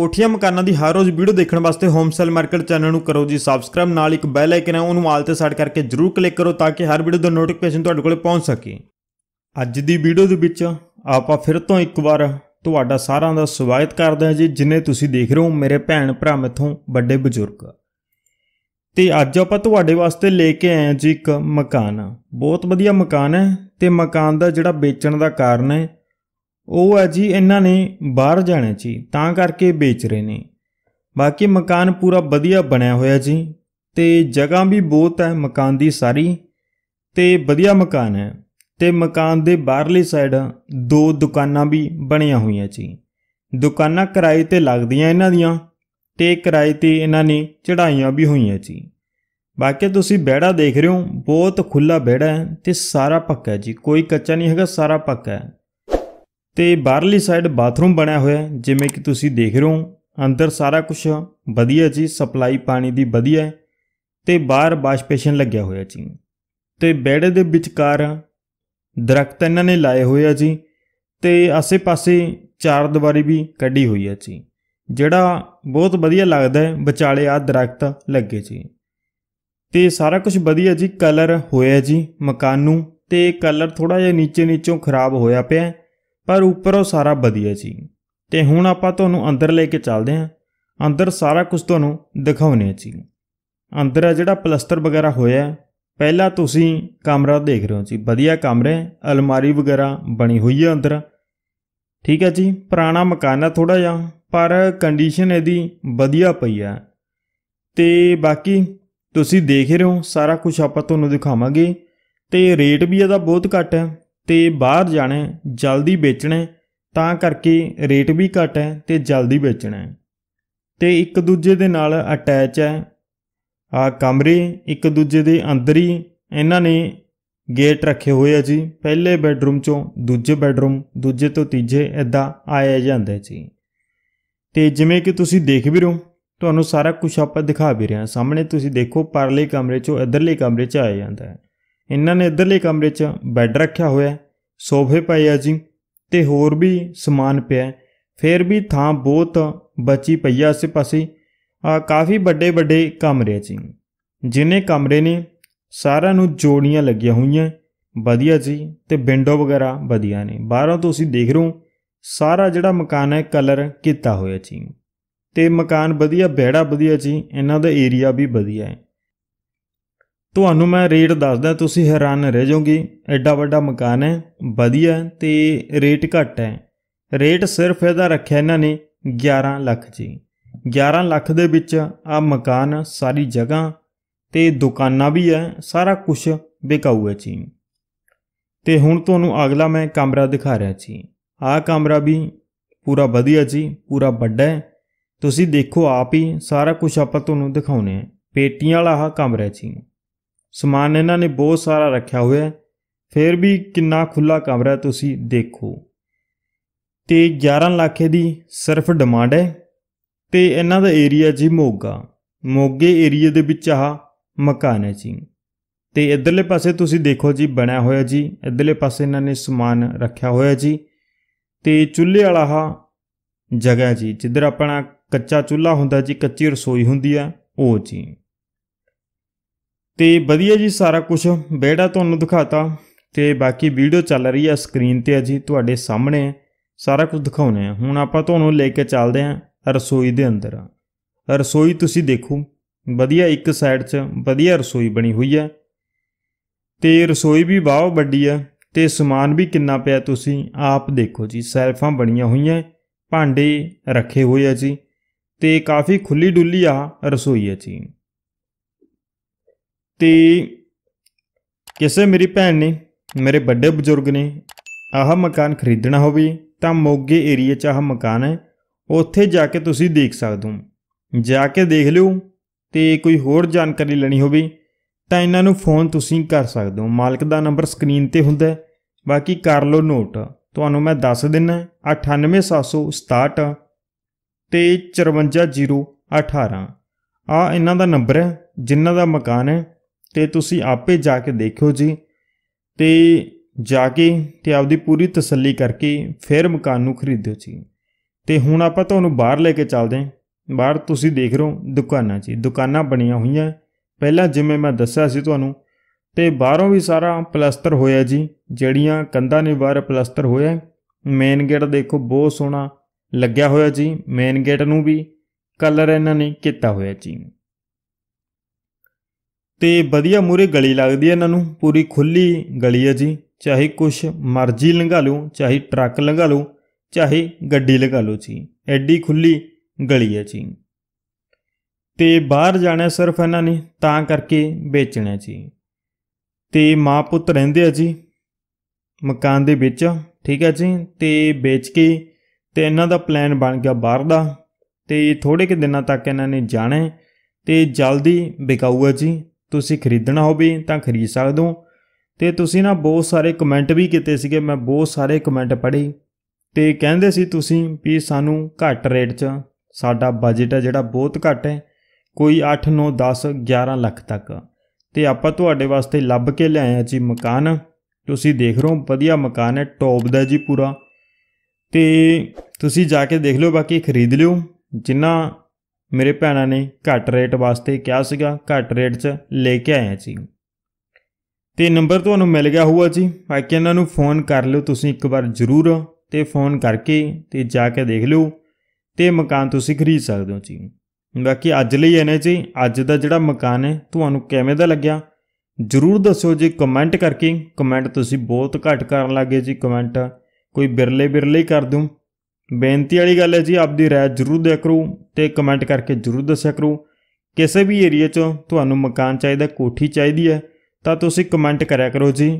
ਕੋਠੀਆਂ ਮਕਾਨਾਂ ਦੀ ਹਰ ਰੋਜ਼ ਵੀਡੀਓ ਦੇਖਣ ਵਾਸਤੇ ਹੋਮ ਸੇਲ ਮਾਰਕੀਟ ਚੈਨਲ ਨੂੰ ਕਰੋ ਜੀ ਸਬਸਕ੍ਰਾਈਬ ਨਾਲ ਇੱਕ ਬੈਲ ਆਈਕਨ ਹੈ ਉਹਨੂੰ ਆਲ ਤੇ ਸੈਟ ਕਰਕੇ ਜਰੂਰ ਕਲਿੱਕ ਕਰੋ ਤਾਂ ਕਿ ਹਰ ਵੀਡੀਓ ਦਾ ਨੋਟੀਫਿਕੇਸ਼ਨ ਤੁਹਾਡੇ ਕੋਲੇ ਪਹੁੰਚ ਸਕੇ ਅੱਜ ਦੀ ਵੀਡੀਓ ਦੇ ਵਿੱਚ ਆਪਾਂ ਫਿਰ ਤੋਂ ਇੱਕ ਵਾਰ ਤੁਹਾਡਾ ਸਾਰਿਆਂ ਦਾ ਸਵਾਗਤ ਕਰਦੇ ਹਾਂ ਜੀ ਜਿਨੇ ਤੁਸੀਂ ਦੇਖ ਰਹੇ ਹੋ ਮੇਰੇ ਭੈਣ ਭਰਾ ਮੇਥੋਂ ਵੱਡੇ ਬਜ਼ੁਰਗ ਤੇ ਅੱਜ ਆਪਾਂ ਤੁਹਾਡੇ ਵਾਸਤੇ ਲੈ ਕੇ ਆਏ ਹਾਂ ਜੀ ਇੱਕ ਮਕਾਨ ਬਹੁਤ ਵਧੀਆ ਮਕਾਨ ਹੈ ਤੇ ਮਕਾਨ ਦਾ ਜਿਹੜਾ ਵੇਚਣ ਦਾ ਕਾਰਨ ਹੈ ਉਹ ਆ ਜੀ ਇਹਨਾਂ ਨੇ ਬਾਹਰ ਜਾਣਾ ਜੀ ਤਾਂ ਕਰਕੇ ਵੇਚ ਰਹੇ ਨੇ ਬਾਕੀ ਮਕਾਨ ਪੂਰਾ ਵਧੀਆ ਬਣਿਆ ਹੋਇਆ ਜੀ ਤੇ ਜਗ੍ਹਾ ਵੀ ਬਹੁਤ ਹੈ ਮਕਾਨ ਦੀ ਸਾਰੀ ਤੇ ਵਧੀਆ ਮਕਾਨ ਹੈ ਤੇ ਮਕਾਨ ਦੇ ਬਾਹਰਲੀ ਸਾਈਡ ਦੋ ਦੁਕਾਨਾਂ ਵੀ ਬਣੀਆਂ ਹੋਈਆਂ ਜੀ ਦੁਕਾਨਾਂ ਕਿਰਾਏ ਤੇ ਲੱਗਦੀਆਂ ਇਹਨਾਂ ਦੀਆਂ ਤੇ ਕਿਰਾਏ ਤੇ ਇਹਨਾਂ ਨੇ ਚੜਾਈਆਂ ਵੀ ਹੋਈਆਂ ਜੀ ਬਾਕੀ ਤੁਸੀਂ ਬਿਹੜਾ ਦੇਖ ਰਹੇ ਹੋ ਬਹੁਤ ਖੁੱਲਾ ਬਿਹੜਾ ਹੈ ਤੇ ਸਾਰਾ ਪੱਕਾ ਹੈ ਜੀ ਕੋਈ ਕੱਚਾ ਨਹੀਂ ਹੈਗਾ ਸਾਰਾ ਪੱਕਾ ਹੈ ਤੇ ਬਾਹਰਲੀ ਸਾਈਡ ਬਾਥਰੂਮ ਬਣਿਆ ਹੋਇਆ ਜਿਵੇਂ ਕਿ ਤੁਸੀਂ ਦੇਖ ਰਹੇ ਹੋ ਅੰਦਰ ਸਾਰਾ ਕੁਝ ਵਧੀਆ ਜੀ ਸਪਲਾਈ ਪਾਣੀ ਦੀ ਵਧੀਆ ਹੈ ਤੇ ਬਾਹਰ ਵਾਸ਼ਪੇਸ਼ਨ ਲੱਗਿਆ ਹੋਇਆ ਜੀ ਤੇ ਬੈੱਡ ਦੇ ਵਿਚਕਾਰ ਦਰਖਤ ਇਹਨਾਂ ਨੇ ਲਾਏ ਹੋਏ ਆ ਜੀ ਤੇ ਆਸੇ-ਪਾਸੇ ਚਾਰ ਦੀਵਾਰੀ ਵੀ ਕੱਢੀ ਹੋਈ ਆ ਜੀ ਜਿਹੜਾ ਬਹੁਤ ਵਧੀਆ ਲੱਗਦਾ ਹੈ ਵਿਚਾਲੇ ਆ ਦਰਖਤ ਲੱਗੇ ਜੀ ਤੇ ਸਾਰਾ ਕੁਝ ਵਧੀਆ ਜੀ ਕਲਰ ਹੋਇਆ ਜੀ ਮਕਾਨ ਨੂੰ ਤੇ ਕਲਰ ਥੋੜਾ ਜਿਹਾ ਨੀਚੇ ਨੀਚੋਂ ਖਰਾਬ ਹੋਇਆ ਪਿਆ ਪਰ ਉੱਪਰੋਂ ਸਾਰਾ ਵਧੀਆ ਸੀ ਤੇ ਹੁਣ ਆਪਾਂ ਤੁਹਾਨੂੰ ਅੰਦਰ ਲੈ ਕੇ ਚੱਲਦੇ ਹਾਂ ਅੰਦਰ ਸਾਰਾ ਕੁਝ ਤੁਹਾਨੂੰ ਦਿਖਾਉਨੇ ਜੀ ਅੰਦਰ ਆ ਜਿਹੜਾ ਪਲਸਟਰ ਵਗੈਰਾ ਹੋਇਆ ਪਹਿਲਾਂ ਤੁਸੀਂ ਕਮਰਾ ਦੇਖ ਰਹੇ ਹੋ ਜੀ ਵਧੀਆ ਕਮਰੇ ਅਲਮਾਰੀ ਵਗੈਰਾ ਬਣੀ ਹੋਈ ਹੈ ਅੰਦਰ ਠੀਕ ਹੈ ਜੀ ਪੁਰਾਣਾ ਮਕਾਨ ਹੈ ਥੋੜਾ ਜਿਹਾ ਪਰ ਕੰਡੀਸ਼ਨ ਇਹਦੀ ਵਧੀਆ ਪਈ ਹੈ ਤੇ ਬਾਕੀ ਤੁਸੀਂ ਦੇਖ ਰਹੇ ਹੋ ਸਾਰਾ ਕੁਝ ਆਪਾਂ ਤੁਹਾਨੂੰ ਦਿਖਾਵਾਂਗੇ ਤੇ ਰੇਟ ਵੀ ਇਹਦਾ ਬਹੁਤ ਘੱਟ ਹੈ ਤੇ ਬਾਹਰ ਜਾਣਾ ਜਲਦੀ ਵੇਚਣਾ ਤਾਂ ਕਰਕੇ ਰੇਟ ਵੀ ਘਟ ਹੈ ਤੇ ਜਲਦੀ ਵੇਚਣਾ ਤੇ ਇੱਕ ਦੂਜੇ ਦੇ ਨਾਲ ਅਟੈਚ ਹੈ ਆ ਕਮਰੇ ਇੱਕ ਦੂਜੇ ਦੇ ਅੰਦਰ ਹੀ ਇਹਨਾਂ ਨੇ ਗੇਟ ਰੱਖੇ ਹੋਏ ਆ ਜੀ ਪਹਿਲੇ ਬੈੱਡਰੂਮ ਚੋਂ ਦੂਜੇ ਬੈੱਡਰੂਮ ਦੂਜੇ ਤੋਂ ਤੀਜੇ ਐਦਾਂ ਆਇਆ ਜਾਂਦਾ ਜੀ ਤੇ ਜਿਵੇਂ ਕਿ ਤੁਸੀਂ ਦੇਖ ਵੀ ਰਹੋ ਤੁਹਾਨੂੰ ਸਾਰਾ ਕੁਝ ਆਪਾਂ ਦਿਖਾ ਵੀ ਰਿਹਾ ਹਾਂ ਸਾਹਮਣੇ ਤੁਸੀਂ ਦੇਖੋ ਪਰਲੇ ਕਮਰੇ ਚੋਂ ਇਧਰਲੇ ਕਮਰੇ 'ਚ ਆਇਆ ਜਾਂਦਾ ਹੈ ਇਹਨਾਂ ਨੇ ਇਧਰਲੇ ਕਮਰੇ 'ਚ ਬੈੱਡ ਰੱਖਿਆ ਹੋਇਆ ਸੋਫੇ ਪਏ ਆ ਜੀ ਤੇ ਹੋਰ ਵੀ ਸਮਾਨ ਪਿਆ ਫੇਰ ਵੀ ਥਾਂ ਬਹੁਤ ਬਚੀ ਪਈ ਆ ਸੇ ਪਾਸੇ ਕਾਫੀ ਵੱਡੇ ਵੱਡੇ ਕਮਰੇ ਜੀ ਜਿਨੇ ਕਮਰੇ ਨੇ ਸਾਰਿਆਂ ਨੂੰ ਜੋੜੀਆਂ ਲੱਗੀਆਂ ਹੋਈਆਂ ਵਧੀਆ ਜੀ ਤੇ ਵਿੰਡੋ ਵਗੈਰਾ ਵਧੀਆ ਨੇ ਬਾਹਰੋਂ ਤੁਸੀਂ ਦੇਖ ਰਹੇ ਹੋ ਸਾਰਾ ਜਿਹੜਾ ਮਕਾਨ ਹੈ ਕਲਰ ਕੀਤਾ ਹੋਇਆ ਜੀ ਤੇ ਮਕਾਨ ਵਧੀਆ ਬਹਿੜਾ ਵਧੀਆ ਜੀ ਇਹਨਾਂ ਦਾ ਏਰੀਆ ਵੀ ਵਧੀਆ ਹੈ ਤੁਹਾਨੂੰ ਮੈਂ ਰੇਟ ਦੱਸਦਾ ਤੁਸੀਂ ਹੈਰਾਨ ਰਹਿ ਜਾਓਗੇ ਐਡਾ ਵੱਡਾ ਮਕਾਨ ਹੈ ਵਧੀਆ ਤੇ ਰੇਟ ਘੱਟ ਹੈ ਰੇਟ ਸਿਰਫ ਇਹਦਾ ਰੱਖਿਆ ਇਹਨਾਂ ਨੇ 11 ਲੱਖ ਜੀ 11 ਲੱਖ ਦੇ ਵਿੱਚ ਆ ਮਕਾਨ ਸਾਰੀ ਜਗ੍ਹਾ ਤੇ ਦੁਕਾਨਾਂ ਵੀ ਹੈ ਸਾਰਾ ਕੁਝ ਵਿਕਾਊ ਹੈ ਜੀ ਤੇ ਹੁਣ ਤੁਹਾਨੂੰ ਅਗਲਾ ਮੈਂ ਕਮਰਾ ਦਿਖਾ ਰਿਹਾ ਜੀ ਆ ਕਮਰਾ ਵੀ ਪੂਰਾ ਵਧੀਆ ਜੀ ਪੂਰਾ ਵੱਡਾ ਹੈ ਤੁਸੀਂ ਦੇਖੋ ਆਪ ਹੀ ਸਾਰਾ ਕੁਝ ਆਪਾਂ ਤੁਹਾਨੂੰ ਦਿਖਾਉਨੇ ਆ ਪੇਟੀਆਂ ਵਾਲਾ ਆ ਕਮਰਾ ਜੀ ਸਮਾਨ ਇਹਨਾਂ ਨੇ ਬਹੁਤ ਸਾਰਾ ਰੱਖਿਆ ਹੋਇਆ ਹੈ ਫੇਰ ਵੀ ਕਿੰਨਾ ਖੁੱਲਾ ਕਮਰਾ ਤੁਸੀਂ ਦੇਖੋ ਤੇ 11 ਲੱਖ ਦੀ ਸਿਰਫ ਡਿਮਾਂਡ ਹੈ ਤੇ ਇਹਨਾਂ ਦਾ ਏਰੀਆ ਜੀ ਮੋਗਾ ਮੋਗੇ ਏਰੀਆ ਦੇ ਵਿੱਚ ਆ ਮਕਾਨ ਹੈ ਜੀ ਤੇ ਇਧਰਲੇ ਪਾਸੇ ਤੁਸੀਂ ਦੇਖੋ ਜੀ ਬਣਿਆ ਹੋਇਆ ਜੀ ਇਧਰਲੇ ਪਾਸੇ ਇਹਨਾਂ ਨੇ ਸਮਾਨ ਰੱਖਿਆ ਹੋਇਆ ਜੀ ਤੇ ਚੁੱਲ੍ਹੇ ਵਾਲਾ ਹਾ ਜਗ੍ਹਾ ਜੀ ਜਿੱਧਰ ਆਪਣਾ ਕੱਚਾ ਚੁੱਲ੍ਹਾ ਹੁੰਦਾ ਜੀ ਕੱਚੀ ਰਸੋਈ ਹੁੰਦੀ ਆ ਉਹ ਜੀ ਤੇ ਵਧੀਆ ਜੀ ਸਾਰਾ ਕੁਝ ਬੇੜਾ ਤੁਹਾਨੂੰ ਦਿਖਾਤਾ ਤੇ ਬਾਕੀ ਵੀਡੀਓ ਚੱਲ ਰਹੀ ਹੈ ਸਕਰੀਨ ਤੇ ਅਜੀ ਤੁਹਾਡੇ ਸਾਹਮਣੇ ਸਾਰਾ ਕੁਝ ਦਿਖਾਉਨੇ ਆ ਹੁਣ ਆਪਾਂ ਤੁਹਾਨੂੰ ਲੈ ਕੇ ਚੱਲਦੇ ਆ ਰਸੋਈ ਦੇ ਅੰਦਰ ਰਸੋਈ ਤੁਸੀਂ ਦੇਖੋ ਵਧੀਆ ਇੱਕ ਸਾਈਡ 'ਚ ਵਧੀਆ ਰਸੋਈ ਬਣੀ ਹੋਈ ਹੈ ਤੇ ਰਸੋਈ ਵੀ ਬਾਹਵ ਵੱਡੀ ਹੈ ਤੇ ਸਮਾਨ ਵੀ ਕਿੰਨਾ ਪਿਆ ਤੁਸੀਂ ਆਪ ਦੇਖੋ ਜੀ ਸੈਲਫਾਂ ਬਣੀਆਂ ਹੋਈਆਂ ਭਾਂਡੇ ਰੱਖੇ ਹੋਏ ਆ ਜੀ ਤੇ ਕਾਫੀ ਖੁੱਲੀ ਡੁੱਲੀ ਆ ਰਸੋਈ ਆ ਜੀ ਤੇ ਕਿਸੇ ਮੇਰੀ ਭੈਣ ਨੇ ਮੇਰੇ ਵੱਡੇ ਬਜ਼ੁਰਗ ਨੇ ਆਹ ਮਕਾਨ ਖਰੀਦਣਾ ਹੋਵੇ ਤਾਂ ਮੋਗੇ ਏਰੀਆ 'ਚ ਆਹ ਮਕਾਨ ਹੈ ਉੱਥੇ ਜਾ ਕੇ ਤੁਸੀਂ ਦੇਖ ਸਕਦੇ ਹੋ ਜਾ ਕੇ ਦੇਖ ਲਿਓ ਤੇ ਕੋਈ ਹੋਰ ਜਾਣਕਾਰੀ ਲੈਣੀ ਹੋਵੇ ਤਾਂ ਇਹਨਾਂ ਨੂੰ ਫੋਨ ਤੁਸੀਂ ਕਰ ਸਕਦੇ ਹੋ ਮਾਲਕ ਦਾ ਨੰਬਰ ਸਕਰੀਨ ਤੇ ਹੁੰਦਾ ਹੈ ਬਾਕੀ ਕਰ ਲਓ ਨੋਟ ਤੁਹਾਨੂੰ ਮੈਂ ਦੱਸ ਦਿੰਨਾ 98767 ਤੇ 54018 ਆ ਇਹਨਾਂ ਦਾ ਨੰਬਰ ਹੈ ਜਿਨ੍ਹਾਂ ਦਾ ਮਕਾਨ ਹੈ ਤੇ ਤੁਸੀਂ ਆਪੇ ਜਾ ਕੇ ਦੇਖਿਓ ਜੀ ਤੇ ਜਾ ਕੇ ਤੇ ਆਪਦੀ ਪੂਰੀ ਤਸੱਲੀ ਕਰਕੇ ਫਿਰ ਮਕਾਨ ਨੂੰ ਖਰੀਦਿਓ ਜੀ ਤੇ ਹੁਣ ਆਪਾਂ ਤੁਹਾਨੂੰ ਬਾਹਰ ਲੈ ਕੇ ਚੱਲਦੇ ਹਾਂ ਬਾਹਰ ਤੁਸੀਂ ਦੇਖ ਰਹੇ ਹੋ ਦੁਕਾਨਾਂ ਜੀ ਦੁਕਾਨਾਂ ਬਣੀਆਂ ਹੋਈਆਂ ਪਹਿਲਾਂ ਜਿਵੇਂ ਮੈਂ ਦੱਸਿਆ ਸੀ ਤੁਹਾਨੂੰ ਤੇ ਬਾਹਰੋਂ ਵੀ ਸਾਰਾ ਪਲਸਟਰ ਹੋਇਆ ਜੀ ਜਿਹੜੀਆਂ ਕੰਧਾਂ ਨੇ ਬਾਹਰ ਪਲਸਟਰ ਹੋਇਆ ਮੇਨ ਗੇਟ ਦੇਖੋ ਬਹੁਤ ਸੋਹਣਾ ਲੱਗਿਆ ਹੋਇਆ ਜੀ ਮੇਨ ਗੇਟ ਨੂੰ ਵੀ ਕਲਰ ਇਹਨਾਂ ਨੇ ਕੀਤਾ ਹੋਇਆ ਜੀ ਤੇ ਵਧੀਆ ਮੂਰੇ ਗਲੀ ਲੱਗਦੀ ਐ ਇਹਨਾਂ ਨੂੰ ਪੂਰੀ ਖੁੱਲੀ ਗਲੀ ਐ ਜੀ ਚਾਹੇ ਕੁਛ ਮਰਜ਼ੀ ਲੰਘਾ ਲਓ ਚਾਹੇ ਟਰੱਕ ਲੰਘਾ ਲਓ ਚਾਹੇ ਗੱਡੀ ਲੰਘਾ ਲਓ ਜੀ ਐਡੀ ਖੁੱਲੀ ਗਲੀ ਐ ਜੀ ਤੇ ਬਾਹਰ ਜਾਣਾ ਸਿਰਫ ਇਹਨਾਂ ਨੇ ਤਾਂ ਕਰਕੇ ਵੇਚਣਾ ਜੀ ਤੇ ਮਾਂ ਪੁੱਤ ਰਹਿੰਦੇ ਆ ਜੀ ਮਕਾਨ ਦੇ ਵਿੱਚ ਠੀਕ ਹੈ ਜੀ ਤੇ ਵੇਚ ਕੇ ਤੇ ਇਹਨਾਂ ਦਾ ਪਲਾਨ ਬਣ ਗਿਆ ਬਾਹਰ ਦਾ ਤੇ ਥੋੜੇ ਕਿ ਦਿਨਾਂ ਤੱਕ ਇਹਨਾਂ ਨੇ ਜਾਣਾ ਤੇ ਜਲਦੀ ਵਿਕਾਊਗਾ ਜੀ ਤੁਸੀਂ ਖਰੀਦਣਾ ਹੋਵੇ ਤਾਂ ਖਰੀਦ ਸਕਦੇ ਹੋ ਤੇ ਤੁਸੀਂ ਨਾ ਬਹੁਤ ਸਾਰੇ ਕਮੈਂਟ ਵੀ ਕੀਤੇ ਸੀਗੇ ਮੈਂ ਬਹੁਤ ਸਾਰੇ ਕਮੈਂਟ ਪੜ੍ਹੇ ਤੇ ਕਹਿੰਦੇ ਸੀ ਤੁਸੀਂ ਵੀ ਸਾਨੂੰ ਘੱਟ ਰੇਟ 'ਚ ਸਾਡਾ ਬਜਟ ਹੈ ਜਿਹੜਾ ਬਹੁਤ ਘੱਟ ਹੈ ਕੋਈ 8 9 10 11 ਲੱਖ ਤੱਕ ਤੇ ਆਪਾਂ ਤੁਹਾਡੇ ਵਾਸਤੇ ਲੱਭ ਕੇ ਲਿਆਏ ਆ ਜੀ ਮਕਾਨ ਤੁਸੀਂ ਦੇਖ ਰਹੇ ਹੋ ਵਧੀਆ ਮਕਾਨ ਹੈ ਟੌਪ ਦਾ ਜੀ ਪੂਰਾ ਤੇ ਤੁਸੀਂ ਜਾ ਕੇ ਦੇਖ ਲਿਓ ਬਾਕੀ ਖਰੀਦ ਲਿਓ ਜਿਨ੍ਹਾਂ ਮੇਰੇ ਭੈਣਾਂ ਨੇ ਘੱਟ ਰੇਟ ਵਾਸਤੇ ਕਿਹਾ ਸੀਗਾ ਘੱਟ ਰੇਟ 'ਚ ਲੈ ਕੇ ਆਇਆ ਜੀ ਤੇ ਨੰਬਰ ਤੁਹਾਨੂੰ ਮਿਲ ਗਿਆ ਹੋਊਗਾ ਜੀ ਬਾਕੀ ਇਹਨਾਂ ਨੂੰ ਫੋਨ ਕਰ ਲਿਓ ਤੁਸੀਂ ਇੱਕ ਵਾਰ ਜ਼ਰੂਰ ਤੇ ਫੋਨ ਕਰਕੇ ਤੇ ਜਾ ਕੇ ਦੇਖ ਲਿਓ ਤੇ ਮਕਾਨ ਤੁਸੀਂ ਖਰੀਦ ਸਕਦੇ ਹੋ ਜੀ ਬਾਕੀ ਅੱਜ ਲਈ ਇਹਨੇ ਜੀ ਅੱਜ ਦਾ ਜਿਹੜਾ ਮਕਾਨ ਹੈ ਤੁਹਾਨੂੰ ਕਿਵੇਂ ਦਾ ਲੱਗਿਆ ਜ਼ਰੂਰ ਦੱਸਿਓ ਜੀ ਕਮੈਂਟ ਕਰਕੇ ਕਮੈਂਟ ਤੁਸੀਂ ਬਹੁਤ ਘੱਟ ਕਰਨ ਲੱਗੇ ਜੀ ਕਮੈਂਟ ਕੋਈ ਬਿਰਲੇ ਬਿਰਲੇ ਕਰ ਦੂੰ ਬੇਨਤੀ ਵਾਲੀ ਗੱਲ ਹੈ ਜੀ ਆਪਦੀ ਰਾਏ ਜ਼ਰੂਰ ਦੇ ਕਰੋ ਤੇ ਕਮੈਂਟ ਕਰਕੇ ਜਰੂਰ ਦੱਸਿਆ ਕਰੋ ਕਿਸੇ ਵੀ ਏਰੀਆ 'ਚ ਤੁਹਾਨੂੰ ਮਕਾਨ ਚਾਹੀਦਾ ਕੋਠੀ ਚਾਹੀਦੀ ਹੈ ਤਾਂ ਤੁਸੀਂ ਕਮੈਂਟ ਕਰਿਆ ਕਰੋ ਜੀ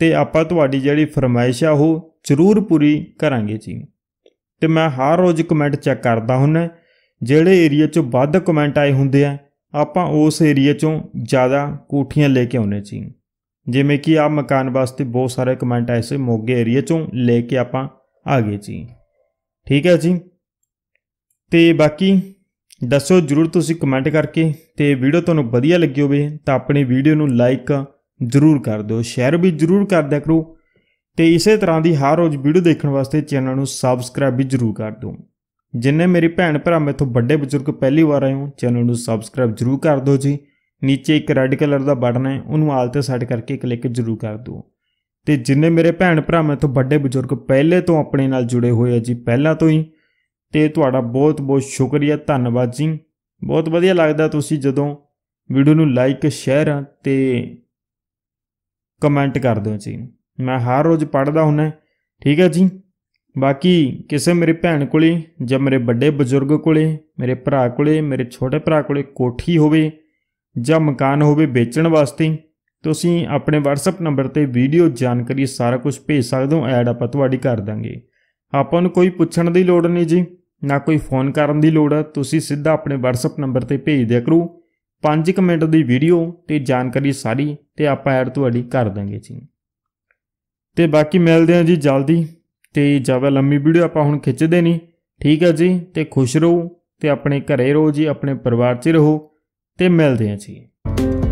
ਤੇ ਆਪਾਂ ਤੁਹਾਡੀ ਜਿਹੜੀ ਫਰਮਾਇਸ਼ ਆ ਉਹ ਜ਼ਰੂਰ ਪੂਰੀ ਕਰਾਂਗੇ ਜੀ ਤੇ ਮੈਂ ਹਰ ਰੋਜ਼ ਕਮੈਂਟ ਚੈੱਕ ਕਰਦਾ ਹੁੰਨਾ ਜਿਹੜੇ ਏਰੀਆ 'ਚ ਵੱਧ ਕਮੈਂਟ ਆਏ ਹੁੰਦੇ ਆ ਆਪਾਂ ਉਸ ਏਰੀਆ 'ਚੋਂ ਜ਼ਿਆਦਾ ਕੋਠੀਆਂ ਲੈ ਕੇ ਆਉਨੇ ਜੀ ਜਿਵੇਂ ਕਿ ਆ ਮਕਾਨ ਵਾਸਤੇ ਬਹੁਤ ਸਾਰੇ ਕਮੈਂਟ ਆਏ ਸੀ ਮੋਗੇ ਏਰੀਆ 'ਚੋਂ ਲੈ ਕੇ ਆਪਾਂ ਆ ਗਏ ਜੀ ਠੀਕ ਹੈ ਜੀ ਤੇ ਬਾਕੀ ਦੱਸੋ ਜਰੂਰ ਤੁਸੀਂ ਕਮੈਂਟ ਕਰਕੇ ਤੇ ਵੀਡੀਓ ਤੁਹਾਨੂੰ ਵਧੀਆ ਲੱਗੀ ਹੋਵੇ ਤਾਂ ਆਪਣੀ ਵੀਡੀਓ ਨੂੰ ਲਾਈਕ ਜਰੂਰ ਕਰ ਦਿਓ ਸ਼ੇਅਰ ਵੀ ਜਰੂਰ ਕਰ ਦਿਆ ਕਰੋ ਤੇ ਇਸੇ ਤਰ੍ਹਾਂ ਦੀ ਹਰ ਰੋਜ਼ ਵੀਡੀਓ ਦੇਖਣ ਵਾਸਤੇ ਚੈਨਲ ਨੂੰ ਸਬਸਕ੍ਰਾਈਬ ਵੀ ਜਰੂਰ ਕਰ ਦਿਓ ਜਿੰਨੇ ਮੇਰੇ ਭੈਣ ਭਰਾ ਮੇਥੋਂ ਵੱਡੇ ਬਜ਼ੁਰਗ ਪਹਿਲੀ ਵਾਰ ਆਏ ਹੋ ਚੈਨਲ ਨੂੰ ਸਬਸਕ੍ਰਾਈਬ ਜਰੂਰ ਕਰ ਦਿਓ ਜੀ ਨੀਚੇ ਇੱਕ ਰੈੱਡ ਕਲਰ ਦਾ ਬਟਨ ਹੈ ਉਹਨੂੰ ਆਲ ਤੇ ਸੈੱਟ ਕਰਕੇ ਕਲਿੱਕ ਜਰੂਰ ਕਰ ਦਿਓ ਤੇ ਜਿੰਨੇ ਮੇਰੇ ਭੈਣ ਭਰਾ ਮੇਥੋਂ ਵੱਡੇ ਬਜ਼ੁਰਗ ਪਹਿਲੇ ਤੋਂ ਆਪਣੇ ਨਾਲ ਜੁੜੇ ਹੋਏ ਆ ਜੀ ਪਹਿਲਾਂ ਤੋਂ ਹੀ ਤੇ ਤੁਹਾਡਾ ਬਹੁਤ-ਬਹੁਤ ਸ਼ੁਕਰੀਆ ਧੰਨਵਾਦ ਜੀ ਬਹੁਤ ਵਧੀਆ ਲੱਗਦਾ ਤੁਸੀਂ ਜਦੋਂ ਵੀਡੀਓ ਨੂੰ ਲਾਈਕ ਸ਼ੇਅਰ ਤੇ ਕਮੈਂਟ ਕਰਦੇ ਹੋ ਜੀ ਮੈਂ ਹਰ ਰੋਜ਼ ਪੜਦਾ ਹੁੰਨਾ ਠੀਕ ਹੈ ਜੀ ਬਾਕੀ ਕਿਸੇ ਮੇਰੇ ਭੈਣ ਕੋਲੇ ਜਾਂ ਮੇਰੇ ਵੱਡੇ ਬਜ਼ੁਰਗ ਕੋਲੇ ਮੇਰੇ ਭਰਾ ਕੋਲੇ ਮੇਰੇ ਛੋਟੇ ਭਰਾ ਕੋਲੇ ਕੋਠੀ ਹੋਵੇ ਜਾਂ ਮਕਾਨ ਹੋਵੇ ਵੇਚਣ ਵਾਸਤੇ ਤੁਸੀਂ ਆਪਣੇ WhatsApp ਨੰਬਰ ਤੇ ਵੀਡੀਓ ਜਾਣਕਾਰੀ ਸਾਰਾ ਕੁਝ ਭੇਜ ਸਕਦੇ ਹੋ ਐਡ ਆਪਾਂ ਤੁਹਾਡੀ ਕਰ ਦਾਂਗੇ ਆਪਾਂ ਨੂੰ ਕੋਈ ਪੁੱਛਣ ਦੀ ਲੋੜ ਨਹੀਂ ਜੀ ਨਾ ਕੋਈ ਫੋਨ ਕਰਨ ਦੀ ਲੋੜ ਹੈ ਤੁਸੀਂ ਸਿੱਧਾ ਆਪਣੇ WhatsApp ਨੰਬਰ ਤੇ ਭੇਜ ਦਿਆ ਕਰੋ 5 ਮਿੰਟ ਦੀ ਵੀਡੀਓ ਤੇ ਜਾਣਕਾਰੀ ਸਾਰੀ ਤੇ ਆਪਾਂ ਐਡ ਤੁਹਾਡੀ ਕਰ ਦਾਂਗੇ ਜੀ ਤੇ ਬਾਕੀ ਮਿਲਦੇ ਆਂ ਜੀ ਜਲਦੀ ਤੇ ਜਿਆਦਾ ਲੰਮੀ ਵੀਡੀਓ ਆਪਾਂ ਹੁਣ ਖਿੱਚਦੇ ਨਹੀਂ ਠੀਕ ਹੈ ਜੀ ਤੇ ਖੁਸ਼ ਰਹੋ ਤੇ ਆਪਣੇ ਘਰੇ ਰਹੋ ਜੀ ਆਪਣੇ ਪਰਿਵਾਰ 'ਚ ਰਹੋ ਤੇ ਮਿਲਦੇ ਆਂ ਜੀ